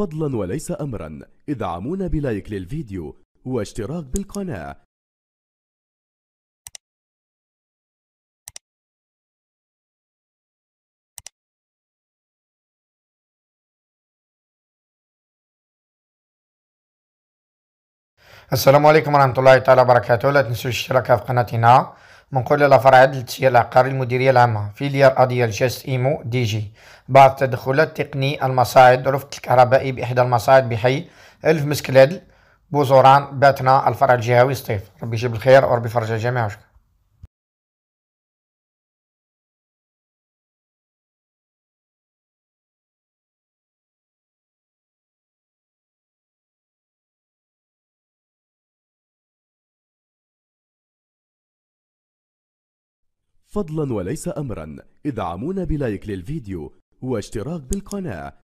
فضلا وليس أمرا ادعمونا بلايك للفيديو واشتراك بالقناة السلام عليكم ورحمة الله تعالى وبركاته لا تنسوا الاشتراك في قناتنا منقول الأفراد للتسيير العقاري المديرية العامة ليار أديال جاست إيمو دي جي بعض التدخلات تقني المصاعد رفق الكهربائي بإحدى المصاعد بحي ألف مسكلاد بوزوران باتنا الفرع الجهوي سطيف ربي يجيب الخير وربي يفرج الجميع وشكرا فضلا وليس أمرا ادعمونا بلايك للفيديو واشتراك بالقناة